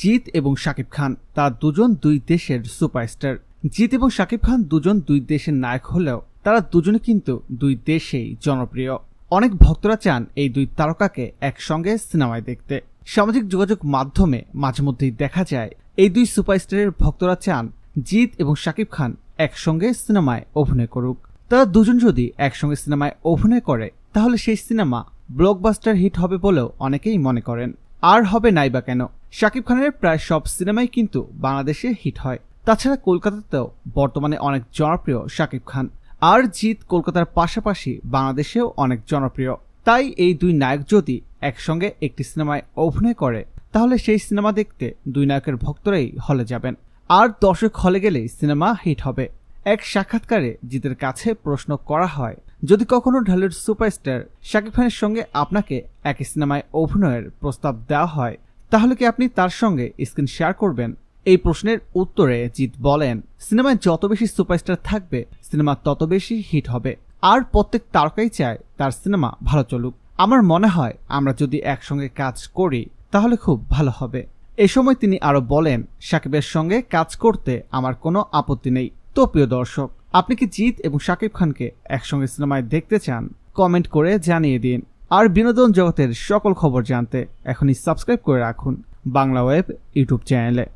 জিৎ এবং শাকিব খান তার দুজন দুই দেশের সুপারস্টার জিৎ এবং শাকিব খান দুজন দুই দেশের নায়ক হলেও তারা দুজনে কিন্তু দুই দেশেই জনপ্রিয় অনেক ভক্তরা চান এই দুই তারকাকে একসঙ্গে সিনেমায় দেখতে সামাজিক যোগাযোগ মাধ্যমে মাঝে মধ্যেই দেখা যায় এই দুই সুপারস্টারের ভক্তরা চান জিৎ এবং শাকিব খান একসঙ্গে সিনেমায় অভিনয় করুক তারা দুজন যদি একসঙ্গে সিনেমায় অভিনয় করে তাহলে সেই সিনেমা ব্লকবাস্টার হিট হবে বলেও অনেকেই মনে করেন আর হবে নাই বা কেন শাকিব খানের প্রায় সব সিনেমাই কিন্তু বাংলাদেশে হিট হয় তাছাড়া কলকাতাতেও বর্তমানে অনেক জনপ্রিয় শাকিব খান আর জিৎ কলকাতার পাশাপাশি বাংলাদেশেও অনেক জনপ্রিয় তাই এই দুই নায়ক যদি একসঙ্গে একটি সিনেমায় অভিনয় করে তাহলে সেই সিনেমা দেখতে দুই নায়কের ভক্তরাই হলে যাবেন আর দর্শক হলে গেলেই সিনেমা হিট হবে এক সাক্ষাৎকারে জিতের কাছে প্রশ্ন করা হয় যদি কখনো ঢালিউড সুপারস্টার শাকিব খানের সঙ্গে আপনাকে এক সিনেমায় অভিনয়ের প্রস্তাব দেওয়া হয় তাহলে কি আপনি তার সঙ্গে স্ক্রিন শেয়ার করবেন এই প্রশ্নের উত্তরে জিৎ বলেন সিনেমায় যত বেশি সুপারস্টার থাকবে সিনেমা তত বেশি হিট হবে আর প্রত্যেক তারকাই চায় তার সিনেমা ভালো চলুক আমার মনে হয় আমরা যদি একসঙ্গে কাজ করি তাহলে খুব ভালো হবে এ সময় তিনি আরও বলেন সাকিবের সঙ্গে কাজ করতে আমার কোনো আপত্তি নেই তো প্রিয় দর্শক আপনি কি জিৎ এবং শাকিব খানকে একসঙ্গে সিনেমায় দেখতে চান কমেন্ট করে জানিয়ে দিন আর বিনোদন জগতের সকল খবর জানতে এখনই সাবস্ক্রাইব করে রাখুন বাংলা ওয়েব ইউটিউব চ্যানেলে